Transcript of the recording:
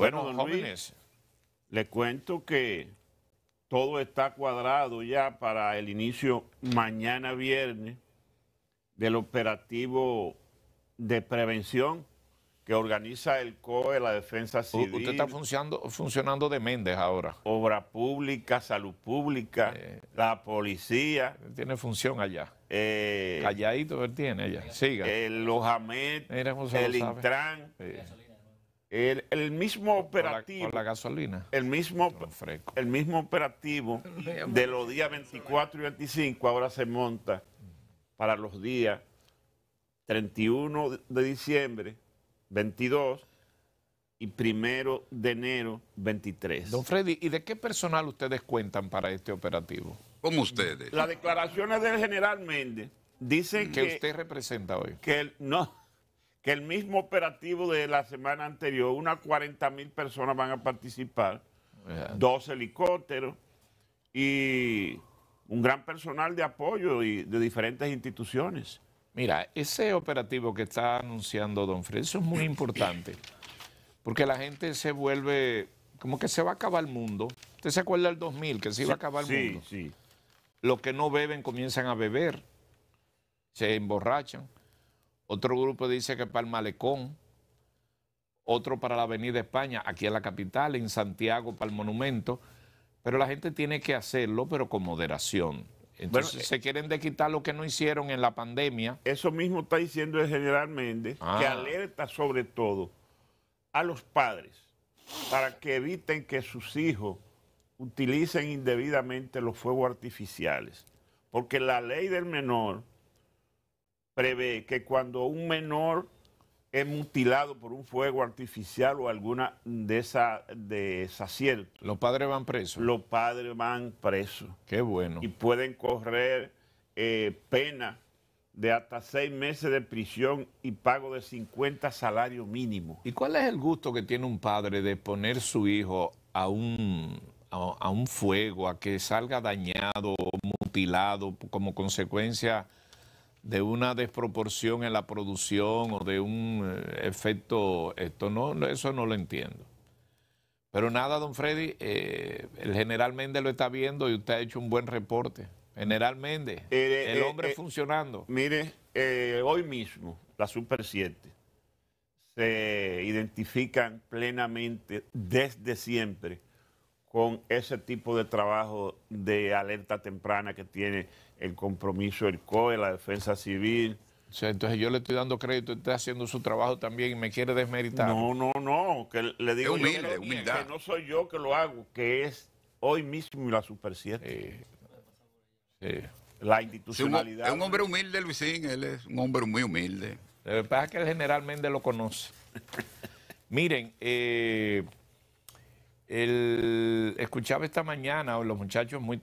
Bueno, jóvenes, le cuento que todo está cuadrado ya para el inicio mañana viernes del operativo de prevención que organiza el COE, la Defensa Civil. usted está funcionando, funcionando de Méndez ahora. Obra pública, salud pública, eh, la policía. Tiene función allá. Eh, Calladito él tiene allá. Siga. El el Intran. El, mismo operativo. la, gasolina. El mismo, el mismo operativo de los días 24 y 25 ahora se monta para los días 31 de diciembre, 22 y primero de enero, 23. Don Freddy, ¿y de qué personal ustedes cuentan para este operativo? Como ustedes. Las declaraciones del general Méndez dicen que. usted representa hoy. Que él no que el mismo operativo de la semana anterior, unas 40 mil personas van a participar, dos helicópteros y un gran personal de apoyo y de diferentes instituciones. Mira, ese operativo que está anunciando Don Fred, eso es muy importante, porque la gente se vuelve, como que se va a acabar el mundo. ¿Usted se acuerda del 2000, que se iba a acabar el mundo? Sí, sí. Los que no beben comienzan a beber, se emborrachan. Otro grupo dice que para el malecón. Otro para la Avenida España, aquí en la capital, en Santiago, para el monumento. Pero la gente tiene que hacerlo, pero con moderación. Entonces eh, se quieren de quitar lo que no hicieron en la pandemia. Eso mismo está diciendo el general Méndez, que ah. alerta sobre todo a los padres para que eviten que sus hijos utilicen indebidamente los fuegos artificiales. Porque la ley del menor prevé que cuando un menor es mutilado por un fuego artificial o alguna de esas desacierto Los padres van presos. Los padres van presos. Qué bueno. Y pueden correr eh, pena de hasta seis meses de prisión y pago de 50 salarios mínimos. ¿Y cuál es el gusto que tiene un padre de poner su hijo a un, un fuego, a que salga dañado, o mutilado, como consecuencia de una desproporción en la producción o de un eh, efecto, esto no, eso no lo entiendo. Pero nada, don Freddy, el eh, general Méndez lo está viendo y usted ha hecho un buen reporte. General Méndez, eh, el hombre funcionando. Mire, hoy mismo, la Super 7, se identifican plenamente desde siempre con ese tipo de trabajo de alerta temprana que tiene el compromiso del COE, la defensa civil. O sea, entonces yo le estoy dando crédito, está haciendo su trabajo también y me quiere desmeritar. No, no, no, que le digo humilde, que no soy yo que lo hago, que es hoy mismo la Super 7. La institucionalidad. Es un, hombre humilde, Luisín, él es un hombre muy humilde. Lo que es que el general Méndez lo conoce. Miren, eh, el, escuchaba esta mañana los muchachos muy